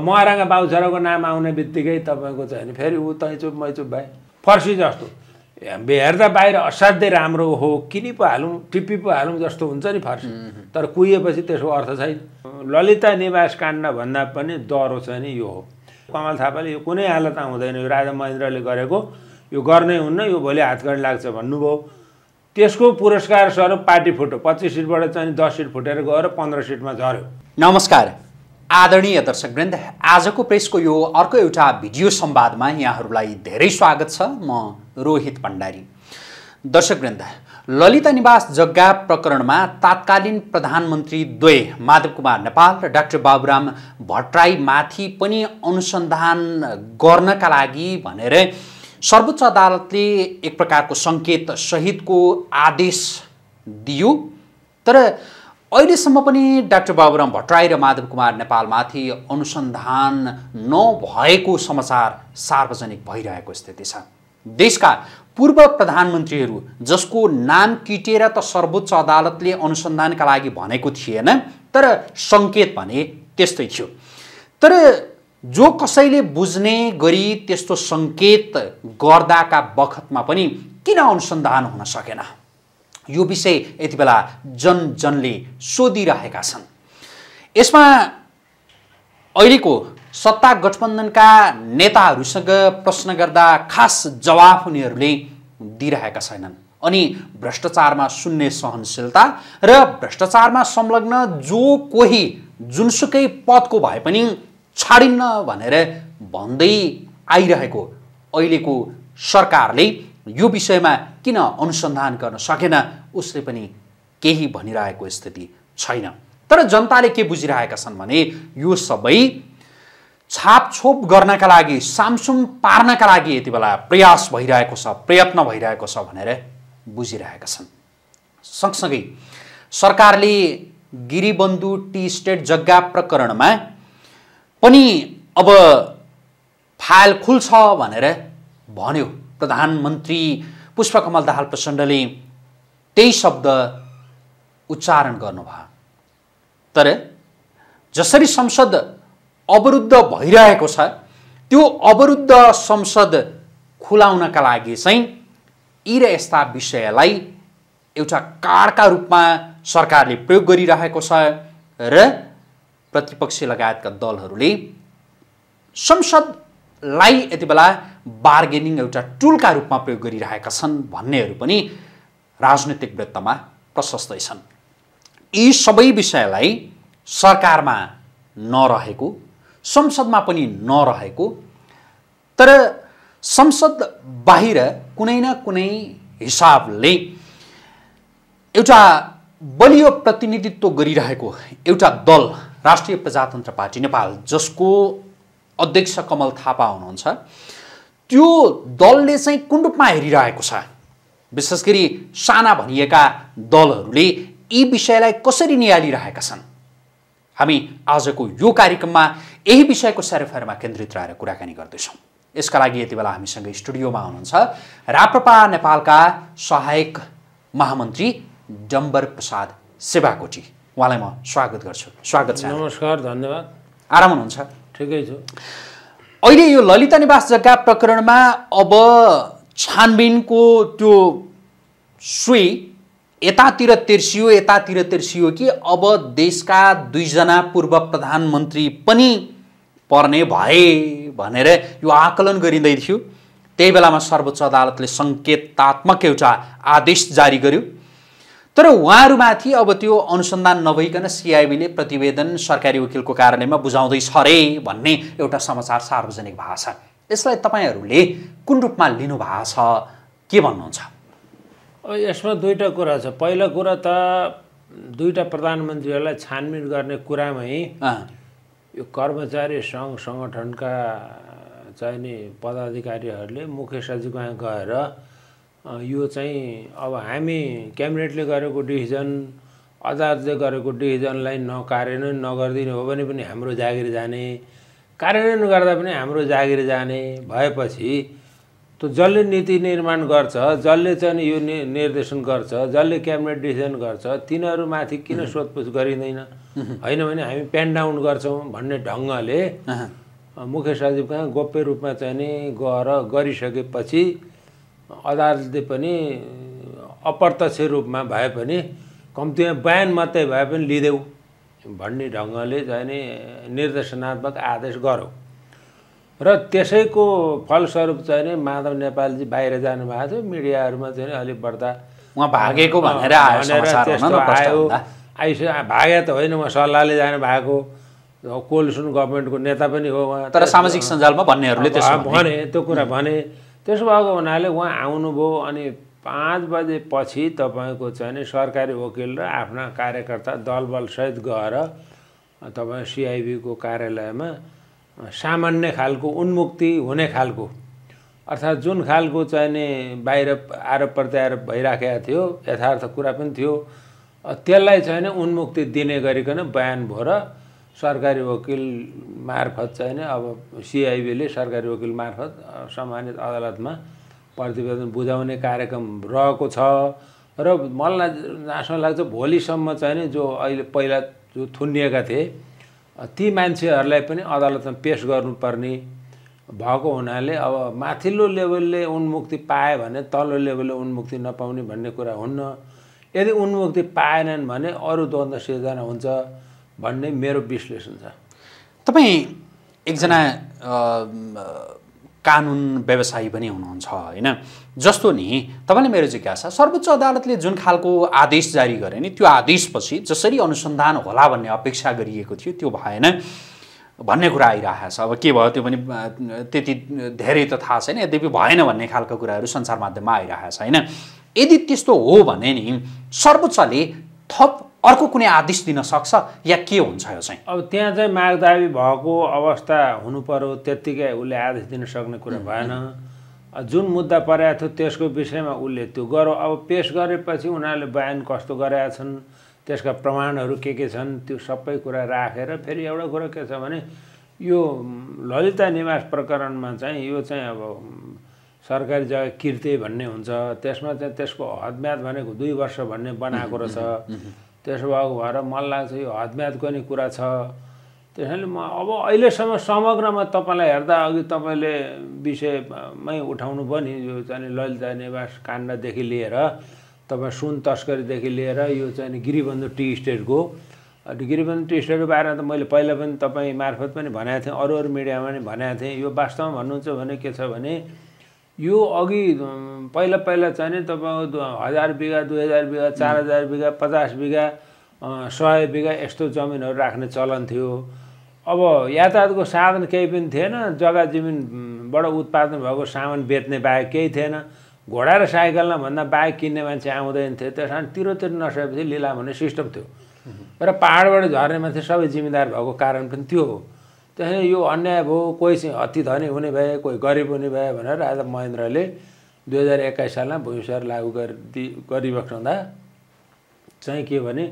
महराका बाउछराको नाम आउने बित्तिकै तपाईँको चाहिँ फेरि ऊ तैँचुप मैचुप भाइ फर्सी जस्तो हेर्दा बाहिर असाध्यै राम्रो हो किनि पो हालौँ टिप्पी पो हालौँ जस्तो हुन्छ नि फर्सी तर कुहिएपछि त्यसको अर्थ छैन ललिता निवास काण्ड भन्दा पनि डह्रो छ नि यो हो कमल थापाले यो कुनै हालत हुँदैन यो राजा महेन्द्रले गरेको यो गर्नै हुन्न यो भोलि हातगढी लाग्छ भन्नुभयो त्यसको पुरस्कार स्वरूप पार्टी फुट्यो पच्चिस सिटबाट चाहिँ दस सिट फुटेर गएर पन्ध्र सिटमा झऱ्यो नमस्कार आदरणीय दर्शकवृन्द आजको प्रेसको यो अर्को एउटा भिडियो संवादमा यहाँहरूलाई धेरै स्वागत छ म रोहित भण्डारी दर्शकवृन्द ललिता निवास जग्गा प्रकरणमा तात्कालीन प्रधानमन्त्री द्वय माधव कुमार नेपाल र डाक्टर बाबुराम भट्टराईमाथि पनि अनुसन्धान गर्नका लागि भनेर सर्वोच्च अदालतले एक प्रकारको सङ्केत सहितको आदेश दियो तर अहिलेसम्म पनि डाक्टर बाबुराम भट्टराई र माधव कुमार नेपालमाथि अनुसन्धान नभएको समाचार सार्वजनिक भइरहेको स्थिति छ देशका पूर्व प्रधानमन्त्रीहरू जसको नाम किटेर त सर्वोच्च अदालतले अनुसन्धानका लागि भनेको थिएन तर सङ्केत भने त्यस्तै थियो तर जो कसैले बुझ्ने गरी त्यस्तो सङ्केत गर्दाका बखतमा पनि किन अनुसन्धान हुन सकेन यो विषय यति बेला जनजनले सोधिरहेका छन् यसमा अहिलेको सत्ता गठबन्धनका नेताहरूसँग प्रश्न गर्दा खास जवाफ उनीहरूले दिइरहेका छैनन् अनि भ्रष्टाचारमा सुन्ने सहनशीलता र भ्रष्टाचारमा संलग्न जो कोही जुनसुकै पदको भए पनि छाडिन्न भनेर भन्दै आइरहेको अहिलेको सरकारले यो विषयमा किन अनुसन्धान गर्न सकेन उसले पनि केही भनिरहेको स्थिति छैन तर जनताले के बुझिरहेका छन् भने यो सबै छापछोप गर्नका लागि सामसुम पार्नका लागि यति बेला प्रयास भइरहेको छ प्रयत्न भइरहेको छ भनेर बुझिरहेका छन् सँगसँगै सरकारले गिरिबन्धु टी स्टेट जग्गा प्रकरणमा पनि अब फाइल खुल्छ भनेर भन्यो प्रधानमन्त्री पुष्पकमल दाहाल प्रचण्डले त्यही शब्द उच्चारण गर्नुभयो तर जसरी संसद अवरुद्ध भइरहेको छ त्यो अवरुद्ध संसद खुलाउनका लागि चाहिँ यी र यस्ता विषयलाई एउटा काडका रूपमा सरकारले प्रयोग गरिरहेको छ र प्रतिपक्षी लगायतका दलहरूले संसदलाई यति बेला बार्गेनिङ एउटा टुलका रूपमा प्रयोग गरिरहेका छन् भन्नेहरू पनि राजनैतिक वृत्तमा प्रशस्तै छन् यी सबै विषयलाई सरकारमा नरहेको संसदमा पनि नरहेको तर संसद बाहिर कुनै न कुनै हिसाबले एउटा बलियो प्रतिनिधित्व गरिरहेको एउटा दल राष्ट्रिय प्रजातन्त्र पार्टी नेपाल जसको अध्यक्ष कमल थापा हुनुहुन्छ त्यो दलले चाहिँ कुन रूपमा हेरिरहेको छ विशेष गरी साना भनिएका दलहरूले यी विषयलाई कसरी निहालिरहेका छन् हामी आजको यो कार्यक्रममा यही विषयको सेरोफेरमा केन्द्रित रहेर कुराकानी गर्दैछौँ यसका लागि यति बेला हामीसँग स्टुडियोमा हुनुहुन्छ राप्रपा नेपालका सहायक महामन्त्री डम्बर प्रसाद सेवाकोटी उहाँलाई म स्वागत गर्छु स्वागत छ नमस्कार धन्यवाद आराम हुनुहुन्छ ठिकै छु अहिले यो ललिता निवास जग्गा प्रकरणमा अब छानबिनको त्यो सुई यतातिर तेर्सियो यतातिर तेर्सियो कि अब देशका दुईजना पूर्व प्रधानमन्त्री पनि पर्ने भए भनेर यो आकलन गरिँदै थियो त्यही बेलामा सर्वोच्च अदालतले सङ्केतात्मक एउटा आदेश जारी गर्यो तर उहाँहरूमाथि अब त्यो अनुसन्धान नभइकन सिआइबीले प्रतिवेदन सरकारी वकिलको कार्यालयमा बुझाउँदैछ अरे भन्ने एउटा समाचार सार्वजनिक भएको छ यसलाई तपाईँहरूले कुन रूपमा लिनुभएको छ के भन्नुहुन्छ यसमा दुईवटा कुरा छ पहिलो कुरा त दुईवटा प्रधानमन्त्रीहरूलाई छानबिन गर्ने कुरामै यो कर्मचारी सङ्घ सङ्गठनका चाहिने पदाधिकारीहरूले मुख्य सचिवमा गएर यो चाहिँ अब हामी क्याबिनेटले गरेको डिसिजन अदालतले गरेको डिसिजनलाई नकार्यान्वयन नगरिदिनु हो भने पनि हाम्रो जागिर जाने कार्यान्वयन गर्दा पनि हाम्रो जागिर जाने भएपछि त्यो जसले नीति निर्माण गर्छ जसले चाहिँ यो निर्देशन गर्छ जसले क्याबिनेट डिसिजन गर्छ तिनीहरूमाथि किन सोधपुछ गरिँदैन होइन भने हामी प्यान डाउन गर्छौँ भन्ने ढङ्गले मुख्य सचिव कहाँ गोप्य रूपमा चाहिँ नि गएर गरिसकेपछि अदालतले पनि अप्रत्यक्ष रूपमा भए पनि कम्तीमा बयान मात्रै भए पनि लिदेऊ भन्ने ढङ्गले चाहिँ नि निर्देशनात्मक आदेश गरौँ र त्यसैको फलस्वरूप चाहिँ नि माधव नेपालजी बाहिर जानुभएको थियो मिडियाहरूमा चाहिँ अलिक बढ्दा उहाँ भागेको भनेर त्यस्तो आयो आइस भागे त होइन उहाँ सल्लाहले जानुभएको भएको कोलिसन गभर्मेन्टको नेता पनि हो उहाँ तर सामाजिक सञ्जालमा भन्नेहरूले भने त्यो कुरा भने त्यसो भएको हुनाले उहाँ आउनुभयो अनि पाँच बजेपछि तपाईँको चाहिँ नि सरकारी वकिल र आफ्ना कार्यकर्ता दलबलसहित गएर तपाईँ सिआइबीको कार्यालयमा सामान्य खालको उन्मुक्ति हुने खालको अर्थात् जुन खालको चाहिँ नि बाहिर आरोप प्रत्यारोप भइराखेको थियो यथार्थ कुरा पनि थियो त्यसलाई चाहिँ नि उन्मुक्ति दिने गरिकन बयान भयो सरकारी वकिल मार्फत चाहिँ अब सिआइबीले सरकारी वकिल मार्फत सम्मानित अदालतमा प्रतिवेदन बुझाउने कार्यक्रम रहेको छ र मलाई नासो लाग्छ भोलिसम्म चाहिँ नि जो अहिले पहिला जो थुनिएका थिए ती मान्छेहरूलाई पनि अदालतमा पेस गर्नुपर्ने भएको हुनाले अब माथिल्लो लेभलले उन्मुक्ति पायो भने तल्लो लेभलले उन्मुक्ति नपाउने भन्ने कुरा हुन्न यदि उन्मुक्ति पाएनन् भने अरू द्वन्द्व सिर्जना हुन्छ भन्ने मेरो विश्लेषण छ तपाईँ एकजना कानुन व्यवसायी पनि हुनुहुन्छ होइन जस्तो नि तपाईँले मेरो जिज्ञासा सर्वोच्च अदालतले जुन खालको आदेश जारी गरे नि त्यो आदेशपछि जसरी अनुसन्धान होला भन्ने अपेक्षा गरिएको थियो त्यो भएन भन्ने कुरा आइरहेको छ अब के भयो त्यो पनि त्यति धेरै त थाहा छैन यद्यपि भएन भन्ने खालको कुराहरू सञ्चार माध्यममा आइरहेको छ होइन यदि त्यस्तो हो भने नि सर्वोच्चले थप अर्को कुनै आदेश दिन सक्छ या के हुन्छ यो चाहिँ अब त्यहाँ चाहिँ माग दाबी भएको अवस्था हुनु पर्यो त्यत्तिकै उसले आदेश दिन सक्ने कुरा भएन जुन मुद्दा परेको थियो त्यसको विषयमा उसले त्यो गरौँ अब पेस गरेपछि उनीहरूले बयान कस्तो गरेका छन् त्यसका प्रमाणहरू के के छन् त्यो सबै कुरा राखेर फेरि एउटा कुरो के छ भने यो ललिता निवास प्रकरणमा चाहिँ यो चाहिँ अब सरकारी जग्गा किर्ते भन्ने हुन्छ त्यसमा चाहिँ त्यसको हदम्याद भनेको दुई वर्ष भन्ने बनाएको रहेछ त्यसो भएको भएर मलाई लाग्छ यो हदम्याद गर्ने कुरा छ त्यसैले म अब अहिलेसम्म समग्रमा तपाईँलाई हेर्दा अघि तपाईँले विषयमै उठाउनु भयो नि यो चाहिँ ललिता निवास काण्डदेखि लिएर तपाईँ सुन तस्करीदेखि लिएर यो चाहिँ गिरिबन्धु टी स्टेटको अनि गिरिबन्धु टी स्टेटको बारेमा त मैले पहिला पनि तपाईँ मार्फत पनि भनेको थिएँ अरू अरू मिडियामा पनि भनेको थिएँ यो वास्तवमा भन्नुहुन्छ भने के छ भने यो अघि पहिला पहिला चाहिँ नि तपाईँको हजार बिघा दुई हजार बिघा चार हजार बिघा पचास बिघा सय बिघा यस्तो जमिनहरू राख्ने चलन थियो अब यातायातको साधन केही पनि थिएन जग्गा जमिनबाट उत्पादन भएको सामान बेच्ने बाहेक केही थिएन घोडा र साइकलमा भन्दा बाहेक किन्ने मान्छे आउँदैन थियो त्यस कारण तिरोतिर नसकेपछि लिला भन्ने सिस्टम थियो र पाहाडबाट झर्ने मान्छे सबै जिम्मेदार भएको कारण पनि त्यो हो त्यसरी यो अन्याय भयो कोही चाहिँ अति धनी हुने भए कोही गरिब हुने भए भनेर आज महेन्द्रले दुई हजार एक्काइस सालमा भूमिसार लागू गरिदि गरिबख्दा चाहिँ के भने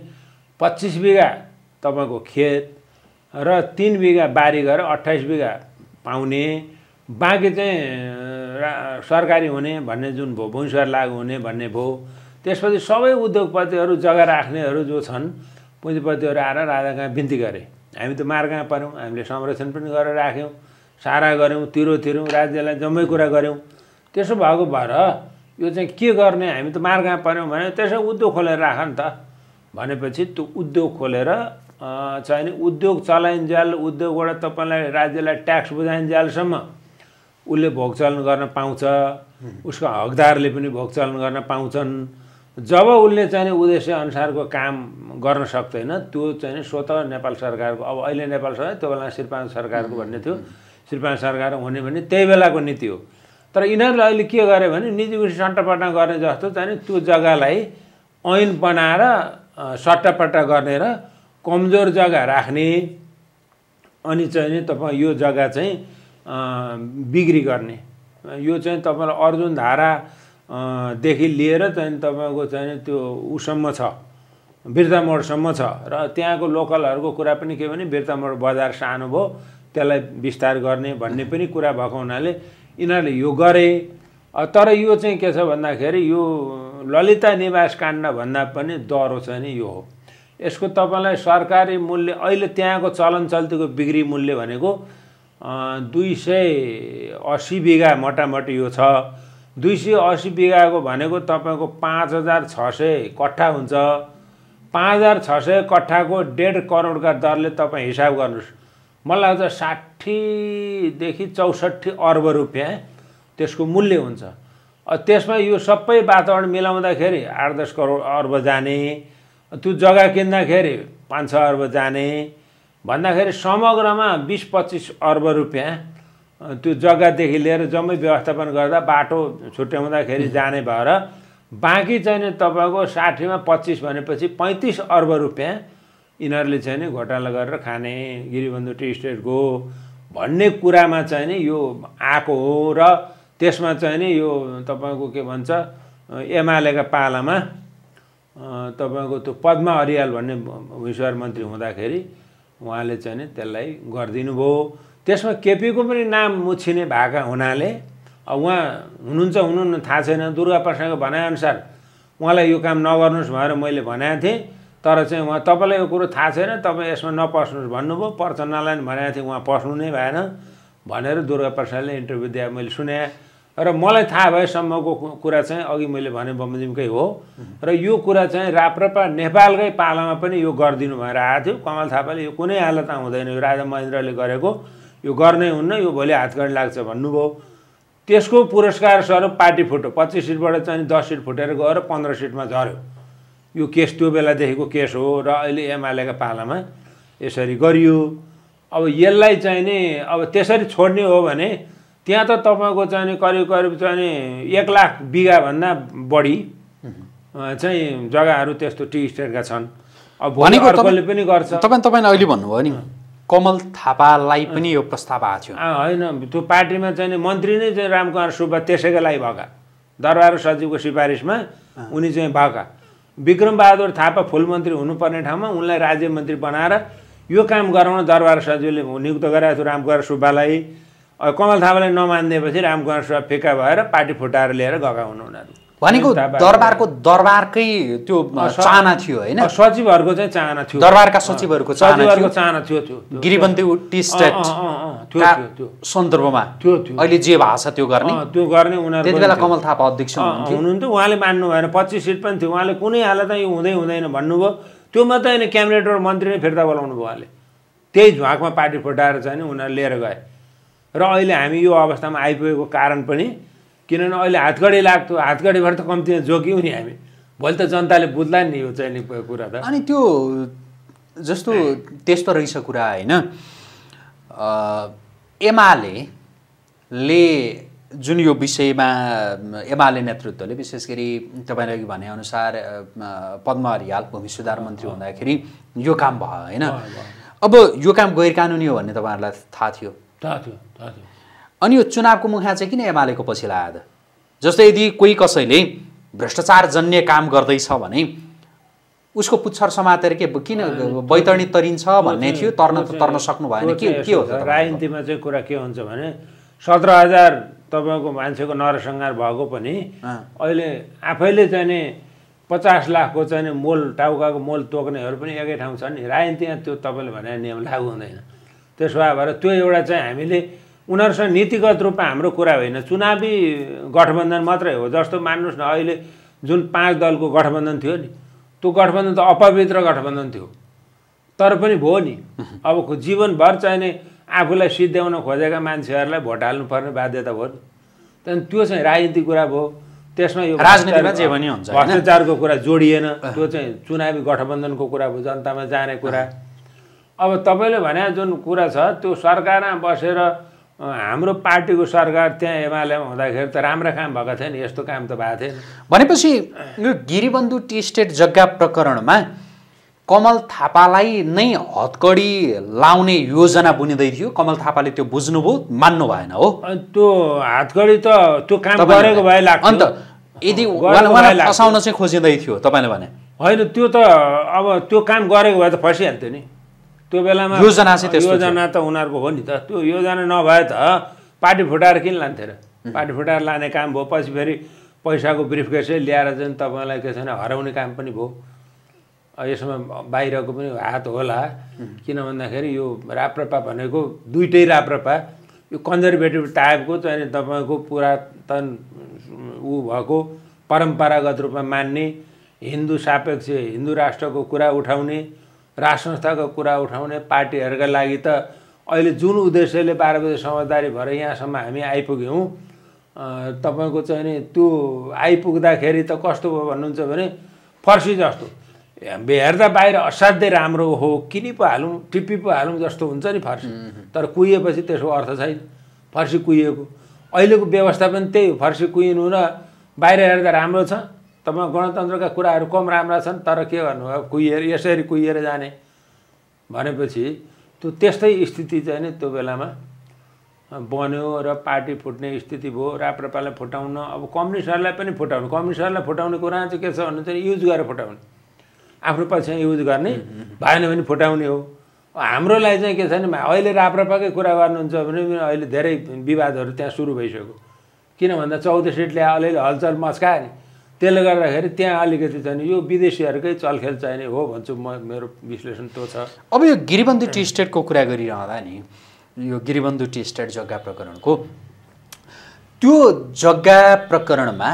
पच्चिस बिघा तपाईँको खेत र तिन बिघा बारी गरेर अट्ठाइस बिघा पाउने बाँकी चाहिँ सरकारी हुने भन्ने जुन भयो भुइँसर लागु हुने भन्ने भयो त्यसपछि सबै उद्योगपतिहरू जग्गा राख्नेहरू जो छन् पुँजीपतिहरू आएर राजा कहाँ बिन्ती गरे हामी त मार्गमा पऱ्यौँ हामीले संरक्षण पनि गरेर राख्यौँ सारा गऱ्यौँ तिरो तिरौँ राज्यलाई जम्मै कुरा गऱ्यौँ त्यसो भएको भएर यो चाहिँ के गर्ने हामी त मार्गमा पऱ्यौँ भने त्यसो उद्योग खोलेर राख नि त भनेपछि त्यो उद्योग खोलेर चाहिँ नि उद्योग चलाइन्जेल उद्योगबाट तपाईँलाई राज्यलाई ट्याक्स बुझाइन्जेलसम्म उसले भोगचलन गर्न पाउँछ उसको हकदारले पनि भोगचलन गर्न पाउँछन् जब उसले चाहिँ उद्देश्य अनुसारको काम गर्न सक्दैन त्यो चाहिँ स्वत नेपाल सरकारको अब अहिले नेपाल सरकार त्यो बेला श्रीपान सरकारको भन्ने थियो श्रीपान सरकार हुने भने त्यही बेलाको नीति हो तर यिनीहरूले अहिले के गर्यो भने निजी विषय सट्टापट्टा गर्ने जस्तो चाहिँ त्यो जग्गालाई ऐन बनाएर सट्टापट्टा गर्ने र कमजोर जग्गा राख्ने अनि चाहिँ नि तपाईँ यो जग्गा चाहिँ बिक्री गर्ने यो चाहिँ तपाईँलाई अर्जुन धारा देखि लिएर चाहिँ तपाईँको चाहिँ त्यो उसम्म छ बिर्ता मोडसम्म छ र त्यहाँको लोकलहरूको कुरा पनि के भने बिर्ता मोड बजार सानो भयो त्यसलाई विस्तार गर्ने भन्ने पनि कुरा भएको हुनाले यिनीहरूले यो गरे तर यो चाहिँ के छ भन्दाखेरि यो ललिता निवास भन्दा पनि डह्रो चाहिँ यो हो यसको तपाईँलाई सरकारी मूल्य अहिले त्यहाँको चलन चल्तीको बिक्री मूल्य भनेको दुई सय असी बिघा मोटामोटी यो छ दुई सय असी बिघाको भनेको तपाईँको पाँच हजार छ सय कट्ठा हुन्छ पाँच हजार छ सय कट्ठाको डेढ करोडका दरले तपाईँ हिसाब गर्नुहोस् मलाई लाग्छ साठीदेखि चौसठी अर्ब रुपियाँ त्यसको मूल्य हुन्छ त्यसमा यो सबै वातावरण मिलाउँदाखेरि आठ दस करोड अर्ब जाने त्यो जग्गा किन्दाखेरि पाँच छ अर्ब जाने भन्दाखेरि समग्रमा बिस पच्चिस अर्ब रुपियाँ त्यो जग्गादेखि लिएर जम्मै व्यवस्थापन गर्दा बाटो छुट्याउँदाखेरि जाने भएर बाँकी चाहिँ तपाईँको साठीमा पच्चिस भनेपछि पैँतिस अर्ब रुपियाँ यिनीहरूले चाहिँ नि घोटाला गरेर खाने गिरिबन्धु टी स्टेटको भन्ने कुरामा चाहिँ नि यो आएको हो र त्यसमा चाहिँ नि यो तपाईँको के भन्छ एमालेका पालामा तपाईँको त्यो पद्मा अरियाल भन्ने विश्वार मन्त्री हुँदाखेरि उहाँले चाहिँ नि त्यसलाई गरिदिनु त्यसमा केपीको पनि नाम मुछिने भएका हुनाले उहाँ हुनुहुन्छ हुनुहुन्न थाहा छैन दुर्गा प्रसादको भनाइअनुसार उहाँलाई यो काम नगर्नुहोस् भनेर मैले भनेको थिएँ तर चाहिँ उहाँ तपाईँलाई यो कुरो थाहा छैन तपाईँ यसमा नपस्नुहोस् भन्नुभयो प्रचण्डलाई भनेको थिएँ उहाँ पस्नु नै भएन भनेर दुर्गा प्रसादले इन्टरभ्यू दिए मैले सुने र मलाई थाहा भएसम्मको कुरा चाहिँ अघि मैले भने बमोजिमकै हो र यो कुरा चाहिँ राप्रपा नेपालकै पालामा पनि यो गरिदिनु भनेर आएको थियो कमल थापाले यो कुनै हालत हुँदैन यो राजा महेन्द्रले गरेको यो गर्नै हुन्न यो भोलि हातगढी लाग्छ भन्नुभयो त्यसको पुरस्कार स्वरूप पार्टी फुट्यो पच्चिस सिटबाट चाहिँ दस सिट फुटेर गएर पन्ध्र सिटमा झऱ्यो यो केस त्यो बेलादेखिको केस हो र अहिले एमालेका पालामा यसरी गरियो अब यसलाई चाहिँ नि अब त्यसरी छोड्ने हो भने त्यहाँ त तपाईँको चाहिँ करिब करिब चाहिँ एक लाख बिघाभन्दा बढी चाहिँ जग्गाहरू त्यस्तो टी स्टेटका छन् अब भनेको पनि गर्छ तपाईँ तपाईँले अहिले भन्नुभयो नि कमल थापालाई पनि यो प्रस्ताव आएको थियो होइन त्यो पार्टीमा चाहिँ मन्त्री नै चाहिँ रामकुमार सुब्बा त्यसैको लागि भएका दरबार सचिवको सिफारिसमा उनी चाहिँ भएका विक्रमबहादुर थापा फुलमन्त्री हुनुपर्ने ठाउँमा उनलाई राज्य मन्त्री बनाएर यो काम गराउन दरबार सचिवले नियुक्त गराएको थियो रामकुमार सुब्बालाई कमल थापालाई नमानिदिएपछि रामकुमार सुब्बा फिक्का भएर पार्टी फुटाएर लिएर गएका हुन् उनीहरू भनेको दरबारको दरबारकै त्यो चाहना थियो होइन सचिवहरूको चाहिँ चाहना थियो दरबारका सचिवहरूको सचिवहरूको चाहना थियो त्यो गिरिबन्दी टी स्टेट सन्दर्भमा त्यो थियो अहिले जे भाषा त्यो गर्ने त्यो गर्ने उनीहरू त्यति बेला कमल थापा अध्यक्ष हुनुहुन्थ्यो उहाँले मान्नु भएन पच्चिस सिट पनि थियो उहाँले कुनै हालतमा यो हुँदै हुँदैन भन्नुभयो त्यो मात्रै होइन र मन्त्री नै फिर्ता बोलाउनु भयो उहाँले त्यही झ्वाकमा पार्टी फुटाएर चाहिँ उनीहरू लिएर गए र अहिले हामी यो अवस्थामा आइपुगेको कारण पनि किनभने अहिले हातगडी लाग्थ्यो हातगडीबाट त कम्ती जोग्यौँ नि हामी भोलि त जनताले बुझ्ला नि यो चाहिँ नि कुरा त अनि त्यो जस्तो त्यस्तो रहेछ कुरा होइन एमाले ले जुन यो विषयमा एमाले नेतृत्वले विशेष गरी तपाईँले अघि भनेअनुसार पद्म हरियाल भूमि सुधार मन्त्री हुँदाखेरि यो काम भयो होइन अब यो काम गैर कानुनी हो भन्ने तपाईँहरूलाई थाहा थियो थाहा थियो थाहा थियो अनि यो चुनावको मुखा चाहिँ किन एमालेको पछि लाग त जस्तै यदि कोही कसैले भ्रष्टाचार जन्य काम गर्दैछ भने उसको पुच्छर समातेर के किन बैतरणी तरिन्छ भन्ने थियो तर्न त तर्न सक्नु भएन के के हो त राजनीतिमा चाहिँ कुरा के हुन्छ भने सत्र हजार तपाईँको मान्छेको नरसङ्घार भएको पनि अहिले आफैले चाहिँ पचास लाखको चाहिँ मोल टाउकाको मोल तोक्नेहरू पनि एकै ठाउँ छन् नि राजनीतिमा त्यो तपाईँले भने नियम लागु हुँदैन त्यसो भए भएर त्यो एउटा चाहिँ हामीले उनीहरूसँग नीतिगत रूपमा हाम्रो कुरा होइन चुनावी गठबन्धन मात्रै हो जस्तो मान्नुहोस् न अहिले जुन पाँच दलको गठबन्धन थियो नि त्यो गठबन्धन त अपवित्र गठबन्धन थियो तर पनि भयो नि अब जीवनभर चाहिने आफूलाई सिद्ध्याउन खोजेका मान्छेहरूलाई भोट हाल्नुपर्ने बाध्यता भयो नि त्यहाँदेखि त्यो चाहिँ राजनीति कुरा भयो त्यसमा यो राजनीतिमा भ्रष्टाचारको कुरा जोडिएन त्यो चाहिँ चुनावी गठबन्धनको कुरा भयो जनतामा जाने कुरा अब तपाईँले भने जुन कुरा छ त्यो सरकारमा बसेर हाम्रो पार्टीको सरकार त्यहाँ एमालेमा हुँदाखेरि त राम्रो काम भएको नि यस्तो काम त भएको थिएन भनेपछि यो गिरिबन्धु टी स्टेट जग्गा प्रकरणमा कमल थापालाई नै हत्कडी लाउने योजना बुनिँदै थियो कमल थापाले त्यो बुझ्नुभयो मान्नु भएन हो त्यो हातकडी त त्यो काम गरेको भए लाग्छ अन्त यदि फसाउन चाहिँ खोजिँदै थियो तपाईँले भने होइन त्यो त अब त्यो काम गरेको भए त फसिहाल्थ्यो नि त्यो बेलामा योजना चाहिँ योजना त उनीहरूको हो नि त त्यो योजना नभए त पार्टी फुटाएर किन लान्थे र पार्टी फुटाएर लाने काम भयो पछि फेरि पैसाको ब्रिफकेसै ल्याएर चाहिँ तपाईँलाई के छ भने हराउने काम पनि भयो यसमा बाहिरको पनि हात होला किन भन्दाखेरि यो राप्रपा भनेको दुइटै राप्रपा यो कन्जर्भेटिभ टाइपको चाहिँ तपाईँको पुरातन ऊ भएको परम्परागत रूपमा मान्ने हिन्दू सापेक्ष हिन्दू राष्ट्रको कुरा उठाउने राष्ट्र संस्थाको कुरा उठाउने पार्टीहरूका लागि त अहिले जुन उद्देश्यले बाह्र बजे समझदारी भएर यहाँसम्म हामी आइपुग्यौँ तपाईँको चाहिँ नि त्यो आइपुग्दाखेरि त कस्तो भयो भन्नुहुन्छ भने फर्सी जस्तो हेर्दा बाहिर असाध्यै राम्रो हो किनि पो हालौँ टिप्पी पो हालौँ जस्तो हुन्छ नि फर्सी तर कुहिएपछि त्यसको अर्थ छैन फर्सी कुहिएको अहिलेको व्यवस्था पनि त्यही हो फर्सी कुहिनु र बाहिर हेर्दा राम्रो छ तपाईँ गणतन्त्रका कुराहरू कम राम्रा छन् तर के गर्नु अब कुहिएर यसरी कुहिएर जाने भनेपछि त्यो त्यस्तै स्थिति चाहिँ नि त्यो बेलामा बन्यो र पार्टी फुट्ने स्थिति भयो राप्रपालाई फुटाउन अब कम्युनिस्टहरूलाई पनि फुटाउनु कम्युनिस्टहरूलाई फुटाउने कुरा चाहिँ के छ भने चाहिँ युज गरेर फुटाउने आफ्नो पक्ष युज गर्ने भएन भने फुटाउने हो हाम्रोलाई चाहिँ के छ भने अहिले राप्रपाकै कुरा गर्नुहुन्छ भने अहिले धेरै विवादहरू त्यहाँ सुरु भइसक्यो किन भन्दा चौध सिटले अलिअलि हलचल मस्कायो नि त्यसले गर्दाखेरि त्यहाँ अलिकति चाहिँ यो विदेशीहरूकै चलखेल चाहिने हो भन्छु म मेरो विश्लेषण त्यो छ अब यो गिरिबन्धु टी स्टेटको कुरा गरिरहँदा नि यो गिरिबन्धु टी स्टेट जग्गा प्रकरणको त्यो जग्गा प्रकरणमा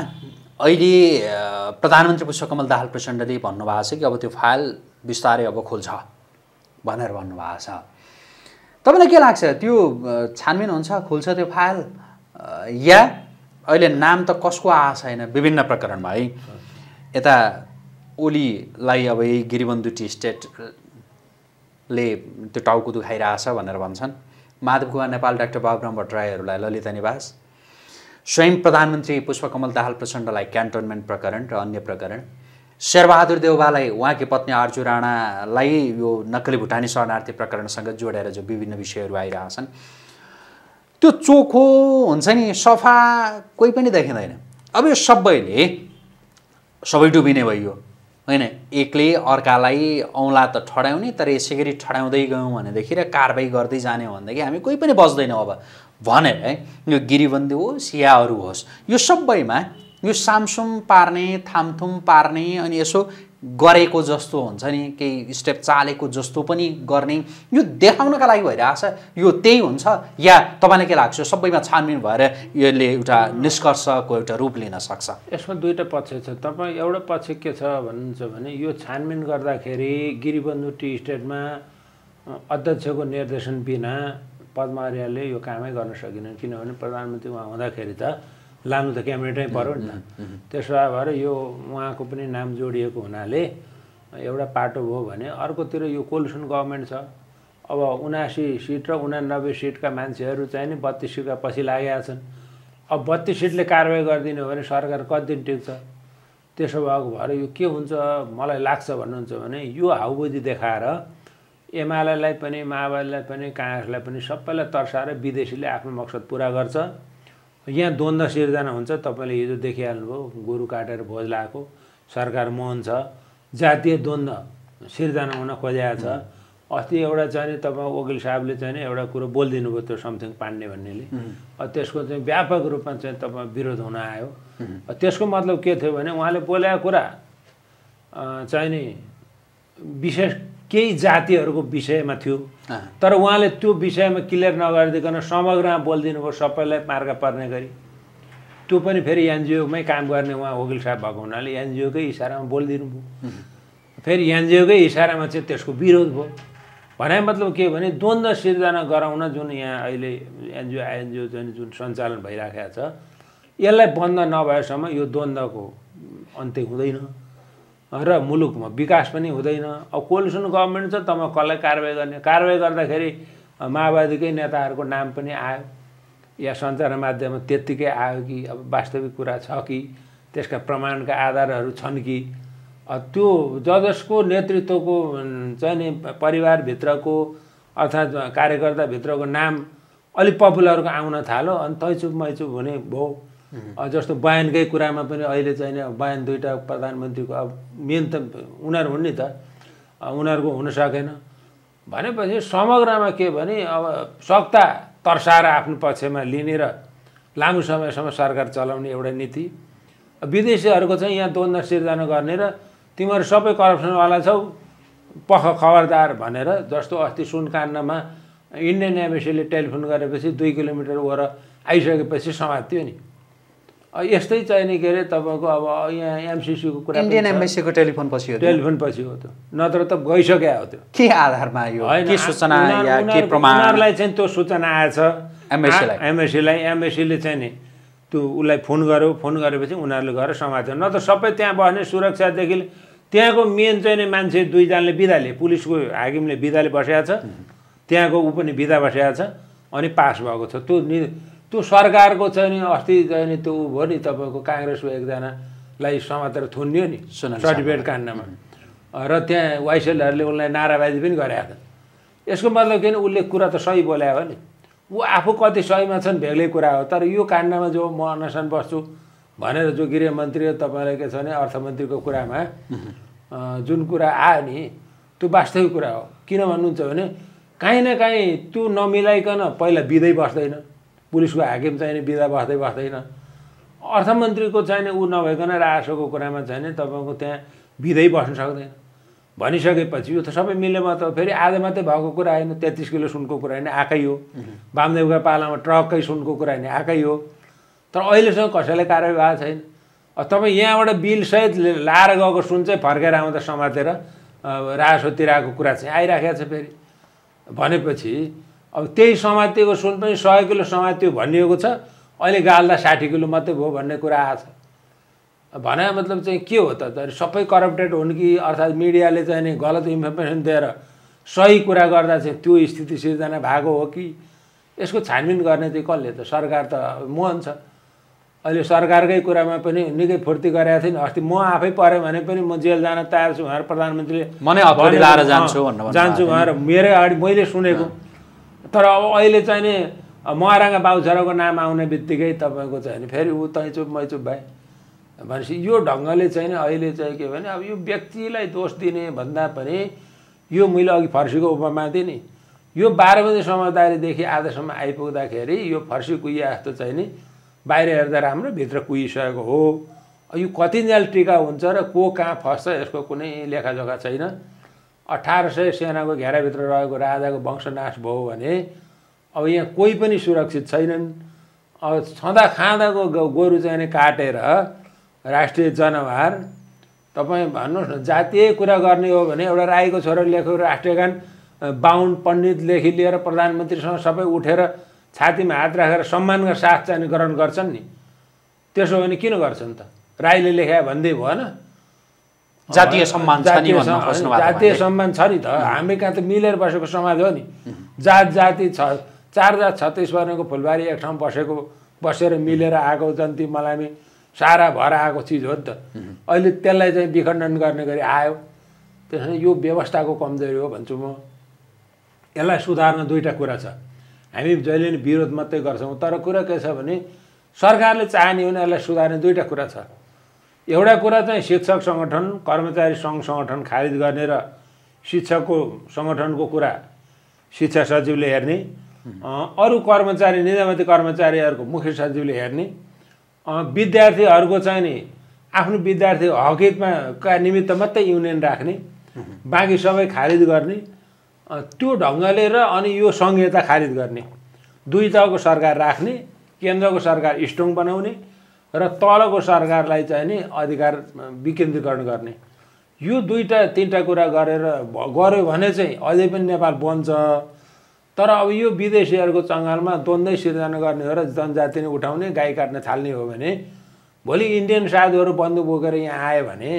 अहिले प्रधानमन्त्री पुष्पकमल दाहाल प्रचण्डले भन्नुभएको छ कि अब त्यो फाइल बिस्तारै अब खोल्छ भनेर भन्नुभएको छ तपाईँलाई के लाग्छ त्यो छानबिन हुन्छ खोल्छ त्यो फाइल या अहिले नाम त कसको आहा छैन विभिन्न प्रकरणमा है यता ओलीलाई अब यही गिरिबन्धु टी स्टेटले त्यो टाउको दुखाइरहेछ भनेर भन्छन् माधव गुवा नेपाल डाक्टर बाबुराम भट्टराईहरूलाई ललिता निवास स्वयं प्रधानमन्त्री पुष्पकमल दाहाल प्रचण्डलाई क्यान्टोनमेन्ट प्रकरण र अन्य प्रकरण शेरबहादुर देउबालाई उहाँकी पत्नी आर्जु राणालाई यो नक्कली भुटानी शरणार्थी प्रकरणसँग जोडेर जो विभिन्न विषयहरू आइरहेछन् त्यो चोखो हुन्छ नि सफा कोही पनि देखिँदैन अब यो सबैले सबै डुबिने भयो होइन एकले अर्कालाई औँला त ठड्याउने तर यसै गरी ठड्याउँदै गयौँ भनेदेखि र कारवाही गर्दै जाने हो भनेदेखि हामी कोही पनि बस्दैनौँ अब भनेर है यो गिरीबन्दी होस् या अरू होस् यो सबैमा यो सामसुम पार्ने थामथुम पार्ने अनि यसो गरेको जस्तो हुन्छ नि केही स्टेप चालेको जस्तो पनि गर्ने यो देखाउनका लागि भइरहेछ यो त्यही हुन्छ या तपाईँलाई के लाग्छ सबैमा छानबिन भएर यसले एउटा निष्कर्षको एउटा रूप लिन सक्छ यसमा दुईवटा पक्ष छ तपाईँ एउटा पक्ष के छ भन्नुहुन्छ भने यो छानबिन गर्दाखेरि गिरिबन्धु टी स्टेटमा अध्यक्षको निर्देशन बिना पद्मार्यले यो कामै गर्न सकेनन् किनभने प्रधानमन्त्री उहाँ हुँदाखेरि त लानु त क्याबिनेटमै पऱ्यो नि त त्यसो भएर यो उहाँको पनि नाम जोडिएको हुनाले एउटा पाटो भयो भने अर्कोतिर यो कोलिसन गभर्मेन्ट छ अब उनासी सिट र उनानब्बे सिटका मान्छेहरू चाहिँ नि बत्तिस सिटका पछि लागेका छन् अब बत्तिस सिटले कारवाही गरिदिनु हो भने सरकार कति दिन टिक्छ त्यसो भएको भएर यो के हुन्छ मलाई लाग्छ भन्नुहुन्छ भने यो हाउबुजी देखाएर एमालेलाई पनि माओवादीलाई पनि काङ्ग्रेसलाई पनि सबैलाई तर्साएर विदेशीले आफ्नो मकसद पुरा गर्छ यहाँ द्वन्द सिर्जना हुन्छ तपाईँले हिजो देखिहाल्नुभयो गोरु काटेर भोज लगाएको सरकार मोहन छ जातीय द्वन्द्व सिर्जना हुन खोजेको छ अस्ति एउटा चाहिँ तपाईँ वकिल साहबले चाहिँ एउटा कुरो बोलिदिनु भयो त्यो समथिङ पाण्डे भन्नेले त्यसको चाहिँ व्यापक रूपमा चाहिँ तपाईँ विरोध हुन आयो त्यसको मतलब के थियो भने उहाँले बोलेको कुरा चाहिँ नि विशेष केही जातिहरूको विषयमा थियो तर उहाँले त्यो विषयमा क्लियर नगरिदिकन समग्रमा बोलिदिनु भयो सबैलाई मार्ग पर्ने गरी त्यो पनि फेरि एनजिओमै काम गर्ने उहाँ वकिल साहब भएको हुनाले एनजिओकै इसारामा बोलिदिनु भयो फेरि एनजिओकै इसारामा चाहिँ त्यसको विरोध भयो भने मतलब के भने द्वन्द्व सिर्जना गराउन जुन यहाँ अहिले एनजिओ आइएनजिओ जुन जुन सञ्चालन भइराखेको छ यसलाई बन्द नभएसम्म यो द्वन्द्वको अन्त्य हुँदैन र मुलुकमा विकास पनि हुँदैन अब कोलिसन गभर्मेन्ट छ त म कसलाई कारवाही गर्ने कारवाही गर्दाखेरि माओवादीकै नेताहरूको नाम पनि आयो या सञ्चार माध्यममा त्यत्तिकै आयो कि अब वास्तविक कुरा छ कि त्यसका प्रमाणका आधारहरू छन् कि त्यो ज जसको नेतृत्वको चाहिँ नि परिवारभित्रको अर्थात् कार्यकर्ताभित्रको नाम अलिक पपुलरको आउन थाल्यो अनि तैचुप मैचुप हुने भयो जस्तो बयानकै कुरामा पनि अहिले चाहिँ बयान दुईवटा प्रधानमन्त्रीको अब मेन त उनीहरू हुन् नि त उनीहरूको हुन सकेन भनेपछि समग्रमा के भने अब सत्ता तर्साएर आफ्नो पक्षमा लिने र लामो समयसम्म सरकार चलाउने एउटा नीति विदेशीहरूको चाहिँ यहाँ द्वन्द्व सिर्जना गर्ने र तिमीहरू सबै करप्सनवाला छौ पख खबरदार भनेर जस्तो अस्ति सुनकान्नमा इन्डियन एम्बेसीले टेलिफोन गरेपछि दुई किलोमिटर वर आइसकेपछि समात्यो नि यस्तै चाहिने के अरे तपाईँको अब यहाँ एमसिसीको कुरा इन्डियन एम्बेसीको टेलिफोन पछि हो टेलिफोन पछि हो त्यो नत्र त गइसक्यो हो त्यो के आधारमा यो के सूचना या के प्रमाण उनीहरूलाई चाहिँ त्यो सूचना आएछ एमएससीलाई एमएससीलाई एमएससीले चाहिँ नि त्यो उसलाई फोन गर्यो फोन गरेपछि उनीहरूले गएर समाचार न त सबै त्यहाँ बस्ने सुरक्षादेखि त्यहाँको मेन चाहिँ नि मान्छे दुईजनाले बिदाले पुलिसको हाकिमले बिदाले बसेको छ त्यहाँको ऊ पनि बिदा बसेको छ अनि पास भएको छ त्यो त्यो सरकारको चाहिँ नि अस्ति चाहिँ नि त्यो भयो नि तपाईँको काङ्ग्रेसको एकजनालाई समातेर थुन्यो नि सर्टिफिकेट काण्डमा र त्यहाँ वाइसएलहरूले उसलाई नाराबाजी पनि गरेका छन् यसको मतलब के भने उसले कुरा त सही बोल्या हो नि ऊ आफू कति सहीमा छन् भेग्लै कुरा हो तर यो काण्डमा जो म अनसन बस्छु भनेर जो गृहमन्त्री तपाईँलाई के छ भने अर्थमन्त्रीको कुरामा जुन कुरा आयो नि त्यो वास्तविक कुरा हो किन भन्नुहुन्छ भने काहीँ न काहीँ त्यो नमिलाइकन पहिला बिदै बस्दैन पुलिसको हाकिम चाहिने बिदा बस्दै बस्दैन अर्थमन्त्रीको चाहिने ऊ नभइकन राजस्वको कुरामा चाहिने तपाईँको त्यहाँ विधै बस्न सक्दैन भनिसकेपछि यो त सबै मिलेमा त फेरि आज मात्रै भएको कुरा होइन तेत्तिस किलो सुनको कुरा होइन आएकै हो वामदेवका पालामा ट्रकै सुनको कुरा होइन आएकै हो तर अहिलेसम्म कसैलाई कारवाही भएको छैन तपाईँ यहाँबाट बिलसहित लाएर गएको सुन चाहिँ फर्केर आउँदा समातेर राजस्व तिराएको कुरा चाहिँ आइराखेको छ फेरि भनेपछि अब त्यही समातिएको सुन पनि सय किलो समातियो भनिएको छ अहिले गाल्दा साठी किलो मात्रै भयो भन्ने कुरा आएको छ भने मतलब चाहिँ के हो त सबै करप्टेड हुन् कि अर्थात् मिडियाले चाहिँ नि गलत इन्फर्मेसन दिएर सही कुरा गर्दा चाहिँ त्यो स्थिति सिर्जना भएको हो कि यसको छानबिन गर्ने चाहिँ कसले त सरकार त मोहन छ अहिले सरकारकै कुरामा पनि निकै फुर्ती गरेका थिएँ अस्ति म आफै परेँ भने पनि म जेल जान तयार छु भनेर प्रधानमन्त्रीले जान्छु भनेर मेरै अगाडि मैले सुनेको तर अब अहिले चाहिँ नि महाराङ्गा बाबुछराको नाम आउने बित्तिकै तपाईँको चाहिँ नि फेरि ऊ तैँचुप मैचुप भाइ भनेपछि यो ढङ्गले चाहिँ नि अहिले चाहिँ के भने अब यो व्यक्तिलाई दोष दिने भन्दा पनि यो मैले अघि फर्सीको उपमा दिएँ नि यो बाह्र बजे समझदारीदेखि आधासम्म आइपुग्दाखेरि यो फर्सी कुहिया जस्तो चाहिँ नि बाहिर हेर्दा राम्रो भित्र कुहिसकेको हो यो कतिन्जेल टिका हुन्छ र को कहाँ फस्छ यसको कुनै लेखाजोखा छैन अठार सय सेनाको घेराभित्र रहेको राजाको वंशनाश भयो भने अब यहाँ कोही पनि सुरक्षित छैनन् अब छँदा खाँदाको गोरु चाहिँ काटेर राष्ट्रिय जनावर तपाईँ भन्नुहोस् न जातीय कुरा गर्ने हो भने एउटा राईको छोरा लेख्यो राष्ट्रियगान गान पण्डित पण्डितदेखि लिएर प्रधानमन्त्रीसँग सबै उठेर छातीमा हात राखेर सम्मानका साथ चाहिँ ग्रहण गर्छन् नि त्यसो भने किन गर्छन् त राईले लेखा भन्दै भएन जातीय सम्मान जातीय सम्मान छ नि त हामी कहाँ त मिलेर बसेको समाज हो नि जात जाति छ चार जात छत्तिस वर्णको फुलबारी एक ठाउँ बसेको बसेर मिलेर आएको जन्ती मलामी सारा भएर आएको चिज हो नि त अहिले त्यसलाई चाहिँ विखण्डन गर्ने गरी आयो त्यसमा यो व्यवस्थाको कमजोरी हो भन्छु म यसलाई सुधार्न दुईवटा कुरा छ हामी जहिले पनि विरोध मात्रै गर्छौँ तर कुरा के छ भने सरकारले चाहने भने यसलाई सुधार्ने दुईवटा कुरा छ एउटा कुरा चाहिँ शिक्षक सङ्गठन कर्मचारी सङ्घ सङ्गठन खारिज गर्ने र शिक्षकको सङ्गठनको कुरा शिक्षा सचिवले हेर्ने अरू कर्मचारी निजामती कर्मचारीहरूको मुख्य सचिवले हेर्ने विद्यार्थीहरूको चाहिँ नि आफ्नो विद्यार्थी हकितमा का निमित्त मात्रै युनियन राख्ने बाँकी सबै खारिज गर्ने त्यो ढङ्गले र अनि यो सङ्घीयता खारिज गर्ने दुई तहको सरकार राख्ने केन्द्रको सरकार स्ट्रङ बनाउने र तलको सरकारलाई चाहिँ नि अधिकार विकेन्द्रीकरण गर्ने यो दुईवटा तिनवटा कुरा गरेर गऱ्यो भने चाहिँ अझै पनि नेपाल बन्छ तर अब यो विदेशीहरूको चङ्गालमा द्वन्द्वै सिर्जना गर्ने हो र जनजाति नै उठाउने गाई काट्न थाल्ने हो भने भोलि इन्डियन साधुहरू बन्दुक बोकेर यहाँ आयो भने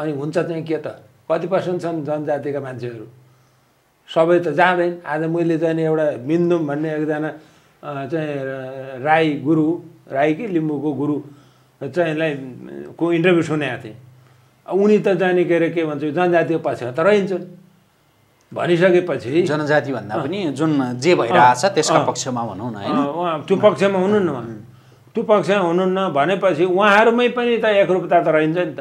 अनि हुन्छ चाहिँ के त कति पर्सेन्ट छन् जनजातिका मान्छेहरू सबै त जाँदैन आज मैले चाहिँ एउटा मिन्दुम भन्ने एकजना चाहिँ राई गुरु राईकै लिम्बूको गुरु चाहिँलाई को इन्टरभ्यू सुनेको थिएँ उनी त जाने के अरे के भन्छ जनजातिको पक्षमा त रहन्छन् भनिसकेपछि जनजाति भन्दा पनि जुन जे भइरहेछ त्यसको पक्षमा भनौँ न उहाँ त्यो पक्षमा हुनुहुन्न त्यो पक्षमा हुनुहुन्न भनेपछि उहाँहरूमै पनि त एकरूपता त रहन्छ नि त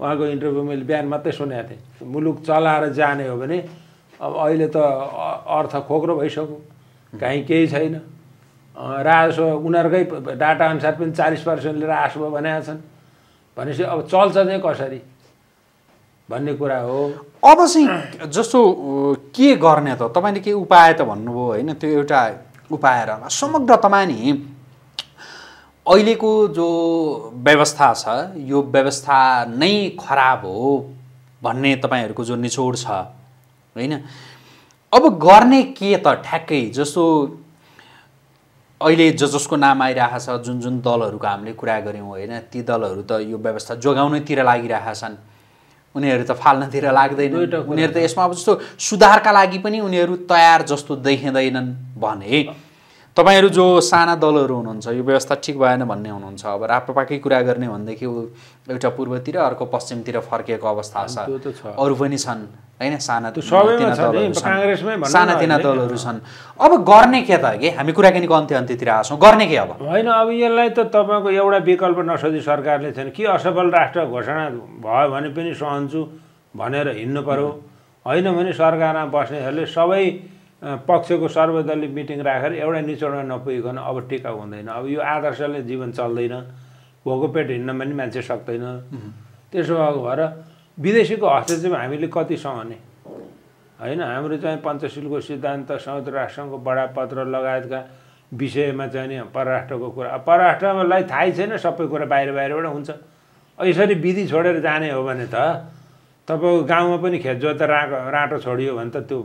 उहाँको इन्टरभ्यू मैले बिहान मात्रै सुनेको थिएँ मुलुक चलाएर जाने हो भने अब अहिले त अर्थ खोक्रो भइसक्यो कहीँ केही छैन राजस्व उनीहरूकै डाटाअनुसार पनि चालिस पर्सेन्टले राजस्व भनेका छन् भनेपछि अब चल्छ चाहिँ कसरी भन्ने कुरा हो अब चाहिँ जस्तो के गर्ने त तपाईँले के उपाय त भन्नुभयो होइन त्यो एउटा उपाय र समग्र तपाईँ नि अहिलेको जो व्यवस्था छ यो व्यवस्था नै खराब हो भन्ने तपाईँहरूको जो निचोड छ होइन अब गर्ने के त ठ्याक्कै जस्तो अहिले ज जसको नाम आइरहेको छ जुन जुन दलहरूको हामीले कुरा गऱ्यौँ होइन ती दलहरू त यो व्यवस्था जोगाउनैतिर लागिरहेका छन् उनीहरू त फाल्नतिर लाग्दैन उनीहरू त यसमा अब जस्तो सुधारका लागि पनि उनीहरू तयार जस्तो देखिँदैनन् भने तपाईँहरू जो साना दलहरू हुनुहुन्छ यो व्यवस्था ठिक भएन भन्ने हुनुहुन्छ अब राप्रपाकै कुरा गर्ने भनेदेखि भनेदेखि एउटा पूर्वतिर अर्को पश्चिमतिर फर्किएको अवस्था छ अरू पनि छन् होइन साना सानातिना दलहरू छन् अब गर्ने के त के हामी कुराकानीको अन्त्य अन्त्यतिर आउँछौँ गर्ने के अब होइन अब यसलाई त तपाईँको एउटा विकल्प नसोधी सरकारले छैन कि असफल राष्ट्र घोषणा भयो भने पनि सहन्छु भनेर हिँड्नु पऱ्यो होइन भने सरकारमा बस्नेहरूले सबै पक्षको सर्वदलीय मिटिङ राखेर एउटा निचोडमा नपुगिकन अब टिकाउ हुँदैन अब यो आदर्शले जीवन चल्दैन भोको पेट हिँड्न पनि मान्छे सक्दैन त्यसो भएको भएर विदेशीको हस्तक्षेप हामीले कति सहने होइन हाम्रो चाहिँ पञ्चशीलको सिद्धान्त संयुक्त राष्ट्रसङ्घको बडापत्र लगायतका विषयमा चाहिँ नि परराष्ट्रको कुरा परराष्ट्रलाई थाहै छैन सबै कुरा बाहिर बाहिरबाट हुन्छ यसरी विधि छोडेर जाने हो भने त तपाईँको गाउँमा पनि खेत जोत राटो राटो छोडियो भने त त्यो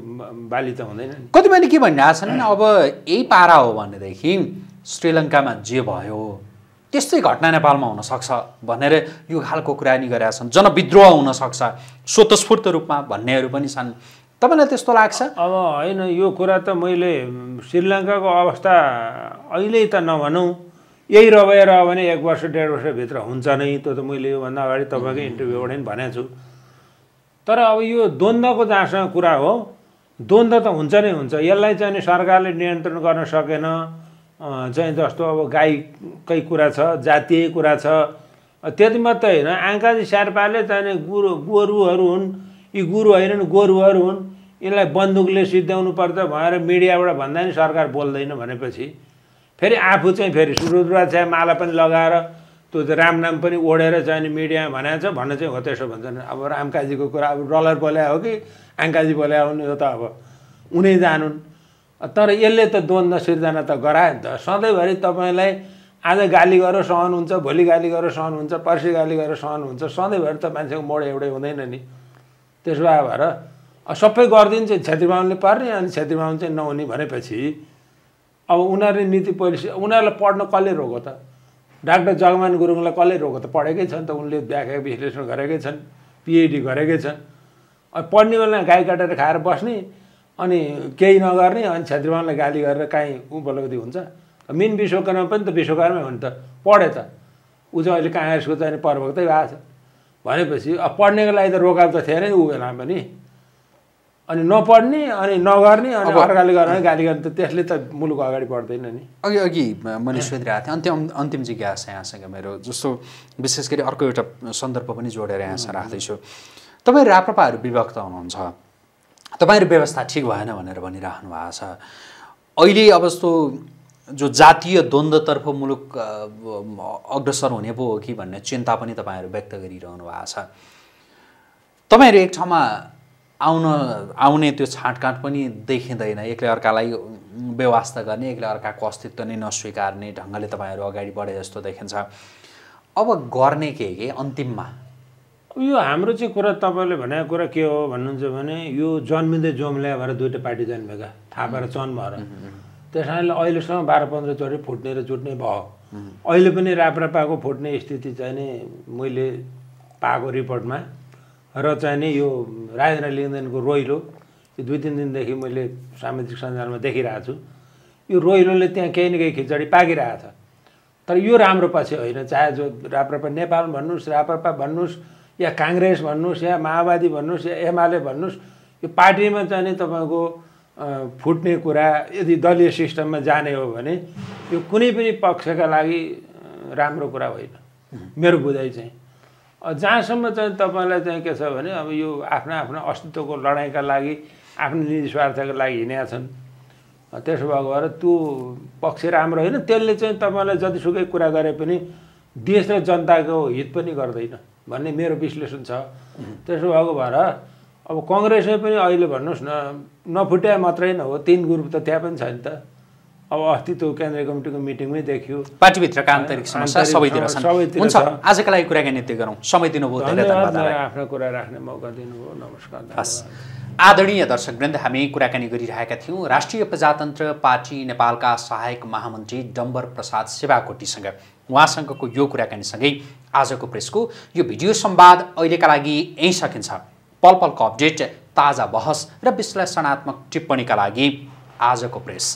बाली त हुँदैन कतिपयले कति मैले के भनिरहेको आएको छन् अब यही पारा हो भनेदेखि श्रीलङ्कामा जे भयो त्यस्तै घटना नेपालमा हुनसक्छ भनेर यो खालको कुरानी गरेका छन् जनविद्रोह हुनसक्छ स्वतस्फूर्त रूपमा भन्नेहरू पनि छन् तपाईँलाई त्यस्तो लाग्छ अब होइन यो कुरा त मैले श्रीलङ्काको अवस्था अहिले त नभनौँ यही रहेर भने एक वर्ष डेढ वर्षभित्र हुन्छ नै त्यो त मैले योभन्दा अगाडि तपाईँकै इन्टरभ्यूबाट पनि भनेको छु तर अब यो द्वन्द्वको जहाँसँग कुरा हो द्वन्द्व त हुन्छ नै हुन्छ यसलाई चाहिँ सरकारले नियन्त्रण गर्न सकेन चाहिँ जस्तो अब गाईकै कुरा छ जातीय कुरा छ त्यति मात्रै होइन आङ्काजी शेर्पाले चाहिँ गुरु गोरुहरू हुन् यी गुरु होइनन् गोरुहरू हुन् यिनलाई बन्दुकले सिद्ध्याउनु पर्छ भनेर मिडियाबाट भन्दा नि सरकार बोल्दैन भनेपछि फेरि आफू चाहिँ फेरि चाहिँ माला पनि लगाएर त्यो नाम पनि ओढेर चाहिँ मिडिया भनेको छ भन्न चाहिँ हो त्यसो भन्छन् अब रामकाजीको कुरा अब डलर बोल्या हो कि आङ्काजी बोल्या हो यो त अब उनी जानुन् तर यसले त द्वन्द्व सिर्जना त गरायो नि त सधैँभरि तपाईँलाई आज गाली गरेर सहनुहुन्छ भोलि गाली गरेर सहनुहुन्छ पर्सि गाली गरेर सहनुहुन्छ सधैँभरि त मान्छेको मोड एउटै हुँदैन नि त्यसो भए भएर सबै गरिदिन्छ छेत्री बाहुनले पर्ने अनि छेत्री बाहुन चाहिँ नहुने भनेपछि अब उनीहरूले नीति पोलिसी उनीहरूलाई पढ्न कसले रोक त डाक्टर जगमान गुरुङलाई कसले रोग त पढेकै छन् त उनले व्याख्या विश्लेषण गरेकै छन् पिएचडी गरेकै छन् अनि पढ्ने बेला गाई काटेर खाएर बस्ने अनि केही नगर्ने अनि छेत्रीमानलाई गाली गरेर काहीँ उपलब्धि हुन्छ मेन विश्वकर्म पनि त विश्वकर्मै हो नि त पढे त ऊ चाहिँ अहिले काङ्ग्रेसको चाहिँ प्रवक्तै भएको छ भनेपछि अब पढ्नेको लागि त रोकाव त थिएन नि ऊ बेलामा पनि अनि नपढ्ने अनि नगर्ने अनि अर्काले गर्ने गाली गर्ने त त्यसले त मुलुक अगाडि बढ्दैन नि अघि अघि मैले सोधिरहेको थिएँ अन्तिम अन्तिम जिज्ञासा यहाँसँग मेरो जस्तो विशेष गरी अर्को एउटा सन्दर्भ पनि जोडेर यहाँसँग राख्दैछु तपाईँ राप्रपाहरू विभक्त हुनुहुन्छ तपाईँहरू व्यवस्था ठिक भएन भनेर भनिराख्नु भएको छ अहिले अब जस्तो जो जातीय द्वन्द्वतर्फ मुलुक अग्रसर हुने पो हो कि भन्ने चिन्ता पनि तपाईँहरू व्यक्त गरिरहनु भएको छ तपाईँहरू एक ठाउँमा आउन आउने त्यो छाँटकाँट पनि देखिँदैन एकले अर्कालाई व्यवस्था गर्ने एकले अर्काको अस्तित्व नै नस्वीकार्ने ढङ्गले तपाईँहरू अगाडि बढे जस्तो देखिन्छ अब गर्ने के के अन्तिममा यो हाम्रो चाहिँ कुरा तपाईँले भनेको कुरा के हो भन्नुहुन्छ भने यो जन्मिँदै जोम्ल्या भएर दुइटा पार्टी जन्मेका थाहा भएर चन भएर त्यस कारणले अहिलेसम्म बाह्र चोटि फुट्ने र जुट्ने भयो अहिले पनि पाएको फुट्ने स्थिति चाहिँ नि मैले पाएको रिपोर्टमा र चाहिँ नि यो राजेन्द्र लिङ्गदेनको रोइलो यो दुई तिन दिनदेखि मैले सामाजिक सञ्जालमा देखिरहेको छु यो रोइलोले त्यहाँ केही न केही खिचडी पाकिरहेको छ तर यो राम्रो पछि होइन चाहे जो राप्रपा नेपाल भन्नुहोस् राप्रपा भन्नुहोस् या काङ्ग्रेस भन्नुहोस् या माओवादी भन्नुहोस् या एमाले भन्नुहोस् यो पार्टीमा चाहिँ तपाईँको फुट्ने कुरा यदि दलीय सिस्टममा जाने हो भने यो कुनै पनि पक्षका लागि राम्रो कुरा होइन मेरो बुझाइ चाहिँ जहाँसम्म चाहिँ तपाईँलाई चाहिँ के छ भने अब यो आफ्नो आफ्नो अस्तित्वको लडाइँका लागि आफ्नो निजी स्वार्थको लागि हिँडेका छन् त्यसो भएको भएर त्यो पक्ष राम्रो होइन त्यसले चाहिँ तपाईँलाई जतिसुकै कुरा गरे पनि देश र जनताको हित पनि गर्दैन भन्ने मेरो विश्लेषण छ त्यसो भएको भएर अब कङ्ग्रेसै पनि अहिले भन्नुहोस् न नफुट्या मात्रै न हो तिन ग्रुप त त्यहाँ पनि छ नि त अब अस्तित्व केन्द्रीय कमिटीको मिटिङमै देखियो पार्टीभित्रका आन्तरिक समस्या सबैतिर छन् हुन्छ आजको लागि कुराकानी यति गरौँ समय दिनुभयो आफ्नो कुरा राख्ने मौका दिनुभयो नमस्कार हस् आदरणीय दर्शकवृन्द हामी कुराकानी गरिरहेका थियौँ राष्ट्रिय प्रजातन्त्र पार्टी नेपालका सहायक महामन्त्री डम्बर प्रसाद सेवाकोटीसँग उहाँसँगको यो कुराकानीसँगै आजको प्रेसको यो भिडियो सम्वाद अहिलेका लागि यहीँ सकिन्छ पल पलको अपडेट ताजा बहस र विश्लेषणात्मक टिप्पणीका लागि आजको प्रेस